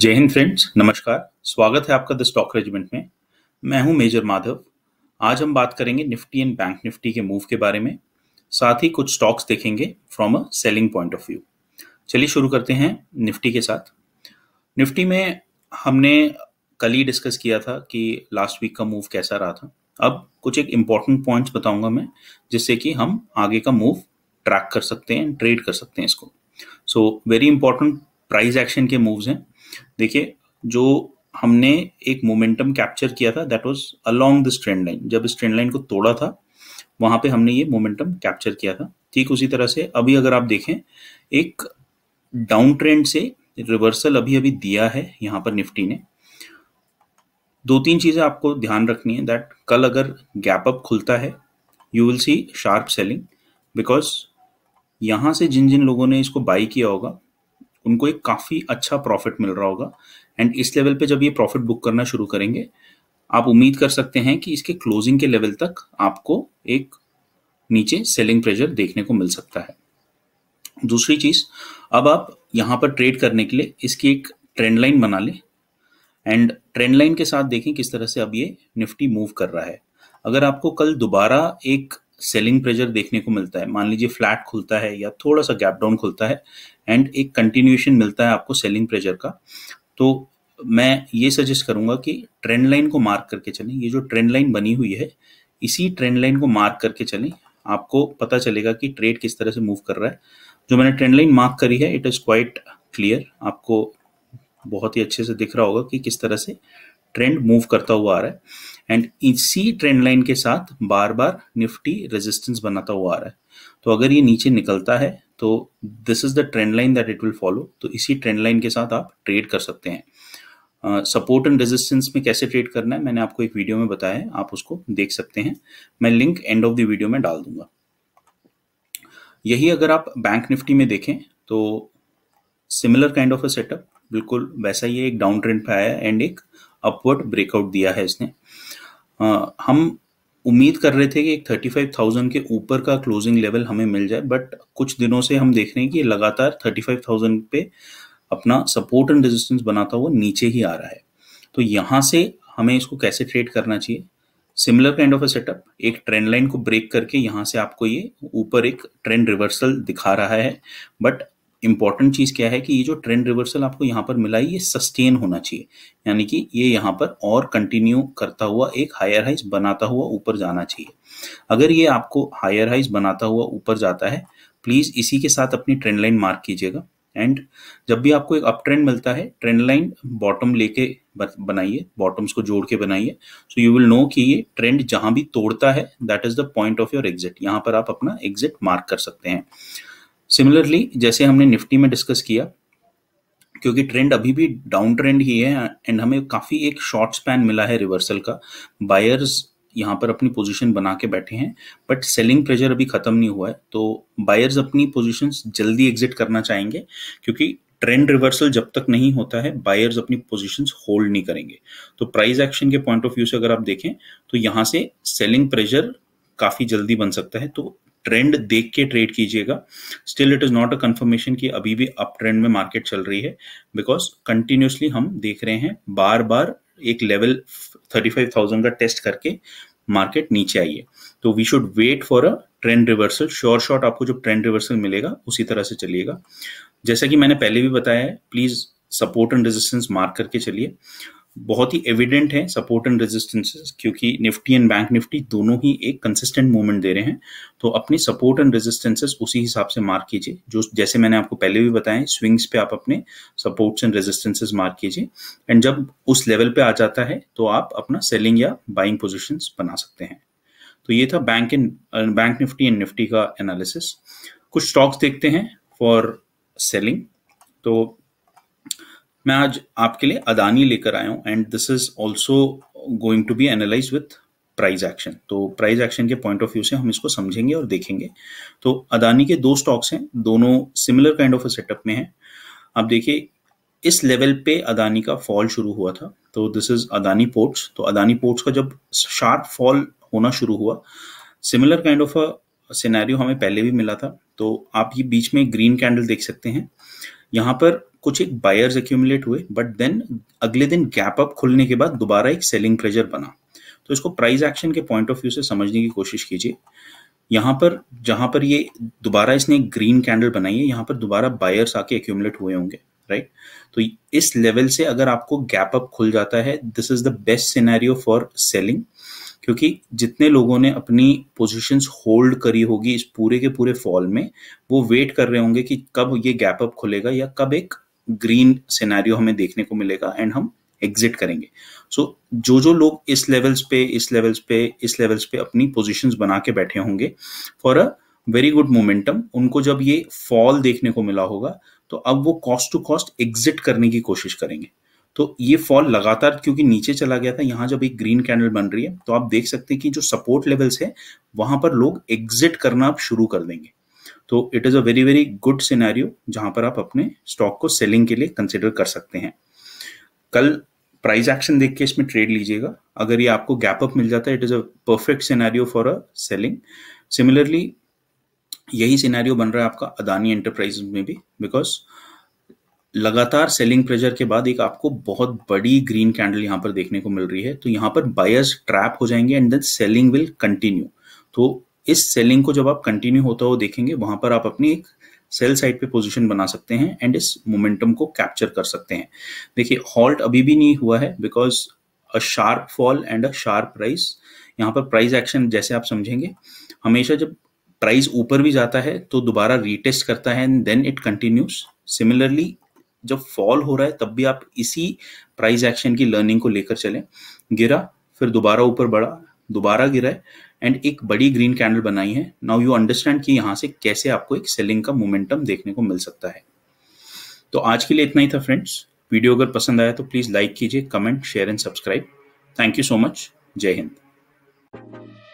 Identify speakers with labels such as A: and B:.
A: जय हिंद फ्रेंड्स नमस्कार स्वागत है आपका द स्टॉक रेजिमेंट में मैं हूं मेजर माधव आज हम बात करेंगे निफ्टी एंड बैंक निफ्टी के मूव के बारे में साथ ही कुछ स्टॉक्स देखेंगे from a selling point of view चलिए शुरू करते हैं निफ्टी के साथ निफ्टी में हमने कल ही डिस्कस किया था कि लास्ट वीक का मूव कैसा रहा था अब कुछ एक इम्पॉर्टेंट पॉइंट्स बताऊंगा मैं जिससे कि हम आगे का मूव ट्रैक कर सकते हैं ट्रेड कर सकते हैं इसको so very important price action के मूव्स हैं देखिए जो हमने एक मोमेंटम कैप्चर किया था that was along this trend line जब इस ट्रेंड लाइन को तोड़ा था वहां पे हमने ये मोमेंटम कैप्चर किया था ठीक उसी तरह से अभी अगर आप देखें एक डाउन ट्रेंड से रिवर्सल अभी अभी दिया है यहां पर निफ्टी ने दो तीन चीज़ें आपको ध्यान रखनी है दैट कल अगर गैप अप खुलता है you will see sharp selling because यहां से जिन जिन लोगों ने इसको बाई किया होगा उनको एक काफ़ी अच्छा प्रॉफिट मिल रहा होगा एंड इस लेवल पे जब ये प्रॉफिट बुक करना शुरू करेंगे आप उम्मीद कर सकते हैं कि इसके क्लोजिंग के लेवल तक आपको एक नीचे सेलिंग प्रेशर देखने को मिल सकता है दूसरी चीज़ अब आप यहां पर ट्रेड करने के लिए इसकी एक ट्रेंड लाइन बना लें एंड ट्रेंड लाइन के साथ देखें किस तरह से अब ये निफ्टी मूव कर रहा है अगर आपको कल दोबारा एक सेलिंग प्रेशर देखने को मिलता है मान लीजिए फ्लैट खुलता है या थोड़ा सा गैप डाउन खुलता है एंड एक कंटिन्यूएशन मिलता है आपको सेलिंग प्रेशर का तो मैं ये सजेस्ट करूंगा कि ट्रेंड लाइन को मार्क करके चलें ये जो ट्रेंड लाइन बनी हुई है इसी ट्रेंड लाइन को मार्क करके चलें आपको पता चलेगा कि ट्रेड किस तरह से मूव कर रहा है जो मैंने ट्रेंड लाइन मार्क करी है इट इज़ क्वाइट क्लियर आपको बहुत ही अच्छे से दिख रहा होगा कि किस तरह से ट्रेंड मूव करता हुआ आ रहा है एंड इसी ट्रेंड लाइन के साथ बार बार निफ्टी रेजिस्टेंस बनाता हुआ आ रहा है तो अगर ये नीचे निकलता है तो this is the trend line that it will follow तो इसी ट्रेंड लाइन के साथ आप ट्रेड कर सकते हैं सपोर्ट एंड रेजिस्टेंस में कैसे ट्रेड करना है मैंने आपको एक वीडियो में बताया है आप उसको देख सकते हैं मैं link end of the video में डाल दूंगा यही अगर आप बैंक निफ्टी में देखें तो similar kind of a setup बिल्कुल वैसा ही एक डाउन ट्रेंड पे आया एंड एक अपवर्ड ब्रेकआउट दिया है इसने हाँ, हम उम्मीद कर रहे थे कि एक थर्टी फाइव थाउजेंड के ऊपर का क्लोजिंग लेवल हमें मिल जाए बट कुछ दिनों से हम देख रहे हैं कि लगातार थर्टी फाइव थाउजेंड पे अपना सपोर्ट एंड रेजिस्टेंस बनाता हुआ नीचे ही आ रहा है तो यहाँ से हमें इसको कैसे ट्रेड करना चाहिए similar kind of a setup एक ट्रेंड लाइन को ब्रेक करके यहाँ से आपको ये ऊपर एक ट्रेंड रिवर्सल दिखा रहा है बट इम्पॉर्टेंट चीज़ क्या है कि ये जो ट्रेंड रिवर्सल आपको यहाँ पर मिला है ये सस्टेन होना चाहिए यानी कि ये यहाँ पर और कंटिन्यू करता हुआ एक हायर हाइज बनाता हुआ ऊपर जाना चाहिए अगर ये आपको हायर हाइज बनाता हुआ ऊपर जाता है प्लीज़ इसी के साथ अपनी ट्रेंड लाइन मार्क कीजिएगा एंड जब भी आपको एक अप ट्रेंड मिलता है ट्रेंड लाइन बॉटम लेके बनाइए बॉटम्स को जोड़ के बनाइए सो यू विल नो कि ये ट्रेंड जहां भी तोड़ता है that is the point of your exit यहां पर आप अपना एग्जिट मार्क कर सकते हैं सिमिलरली जैसे हमने निफ्टी में डिस्कस किया क्योंकि ट्रेंड अभी भी डाउन ट्रेंड ही है एंड हमें काफ़ी एक शॉर्ट स्पैन मिला है रिवर्सल का बायर्स यहाँ पर अपनी पोजीशन बना के बैठे हैं बट सेलिंग प्रेशर अभी ख़त्म नहीं हुआ है तो बायर्स अपनी पोजीशन जल्दी एग्जिट करना चाहेंगे क्योंकि ट्रेंड रिवर्सल जब तक नहीं होता है बायर्स अपनी पोजीशंस होल्ड नहीं करेंगे तो प्राइस एक्शन के पॉइंट ऑफ व्यू से अगर आप देखें तो यहाँ से सेलिंग प्रेशर काफ़ी जल्दी बन सकता है तो ट्रेंड देख के ट्रेड कीजिएगा still it is not a confirmation कि अभी भी अप ट्रेंड में मार्केट चल रही है बिकॉज कंटिन्यूसली हम देख रहे हैं बार बार एक लेवल थर्टी फाइव थाउजेंड का टेस्ट करके मार्केट नीचे आई है तो we should wait for a trend reversal sure shot आपको जो ट्रेंड रिवर्सल मिलेगा उसी तरह से चलिएगा जैसा कि मैंने पहले भी बताया है please support and resistance mark करके चलिए बहुत ही एविडेंट है सपोर्ट एंड रेजिस्टेंसेस क्योंकि निफ्टी एंड बैंक निफ्टी दोनों ही एक कंसिस्टेंट मूवमेंट दे रहे हैं तो अपनी सपोर्ट एंड रेजिस्टेंसेस उसी हिसाब से मार्क कीजिए जो जैसे मैंने आपको पहले भी बताया स्विंग्स पे आप अपने सपोर्ट्स एंड रेजिस्टेंसेस मार्क कीजिए एंड जब उस लेवल पे आ जाता है तो आप अपना सेलिंग या बाइंग पोजिशन बना सकते हैं तो ये था bank and bank Nifty and Nifty का एनालिसिस कुछ स्टॉक्स देखते हैं फॉर सेलिंग तो मैं आज आपके लिए अदानी लेकर आया हूँ and this is also going to be analyse with price action तो प्राइज एक्शन के पॉइंट ऑफ व्यू से हम इसको समझेंगे और देखेंगे तो अदानी के दो स्टॉक्स हैं दोनों सिमिलर काइंड ऑफ सेटअप में हैं आप देखिए इस लेवल पे अदानी का फॉल शुरू हुआ था तो दिस इज अदानी पोर्ट्स तो अदानी पोर्ट्स का जब शार्प फॉल होना शुरू हुआ सिमिलर काइंड ऑफ सिनेरियो हमें पहले भी मिला था तो आप ये बीच में ग्रीन कैंडल देख सकते हैं यहाँ पर कुछ एक बायर्स एक्यूमुलेट हुए बट देन अगले दिन गैप अप खुलने के बाद दोबारा एक सेलिंग प्रेशर बना तो इसको प्राइस एक्शन के पॉइंट ऑफ व्यू से समझने की कोशिश कीजिए यहाँ पर जहाँ पर ये दोबारा इसने एक ग्रीन कैंडल बनाई है यहाँ पर दोबारा बायर्स आके एक्यूमुलेट हुए होंगे राइट तो इस लेवल से अगर आपको गैप अप खुल जाता है this is the best scenario for selling क्योंकि जितने लोगों ने अपनी पोजीशंस होल्ड करी होगी इस पूरे के पूरे फॉल में वो वेट कर रहे होंगे कि कब ये गैप अप खुलेगा या कब एक ग्रीन सिनेरियो हमें देखने को मिलेगा एंड हम एग्जिट करेंगे सो so, जो जो लोग इस लेवल्स पे इस लेवल्स पे इस लेवल्स पे अपनी पोजिशन बना के बैठे होंगे for a very good momentum उनको जब ये फॉल देखने को मिला होगा तो अब वो कॉस्ट टू कॉस्ट एग्जिट करने की कोशिश करेंगे तो ये फॉल लगातार क्योंकि नीचे चला गया था यहाँ जब एक ग्रीन कैंडल बन रही है तो आप देख सकते हैं कि जो सपोर्ट लेवल्स है वहां पर लोग एग्जिट करना आप शुरू कर देंगे तो it is a very very good scenario जहां पर आप अपने स्टॉक को सेलिंग के लिए कंसिडर कर सकते हैं कल प्राइस एक्शन देख के इसमें ट्रेड लीजिएगा अगर ये आपको गैप अप मिल जाता है it is a perfect scenario for a selling similarly यही सिनेरियो बन रहा है आपका अदानी एंटरप्राइज में भी बिकॉज लगातार सेलिंग प्रेशर के बाद एक आपको बहुत बड़ी ग्रीन कैंडल यहाँ पर देखने को मिल रही है तो यहाँ पर बायर्स ट्रैप हो जाएंगे and then selling will continue तो इस सेलिंग को जब आप कंटिन्यू होता हुआ हो देखेंगे वहां पर आप अपनी एक सेल साइड पे पोजीशन बना सकते हैं एंड इस मोमेंटम को कैप्चर कर सकते हैं देखिए हॉल्ट अभी भी नहीं हुआ है because a sharp fall and a sharp price यहाँ पर प्राइस एक्शन जैसे आप समझेंगे हमेशा जब प्राइस ऊपर भी जाता है तो दोबारा रीटेस्ट करता है and then it continues similarly जब फॉल हो रहा है तब भी आप इसी प्राइस एक्शन की लर्निंग को लेकर चलें गिरा फिर दोबारा ऊपर बढ़ा दोबारा गिरा है एंड एक बड़ी ग्रीन कैंडल बनाई है नाउ यू अंडरस्टैंड कि यहां से कैसे आपको एक सेलिंग का मोमेंटम देखने को मिल सकता है तो आज के लिए इतना ही था फ्रेंड्स वीडियो अगर पसंद आया तो प्लीज़ लाइक कीजिए comment share and subscribe thank you so much जय हिंद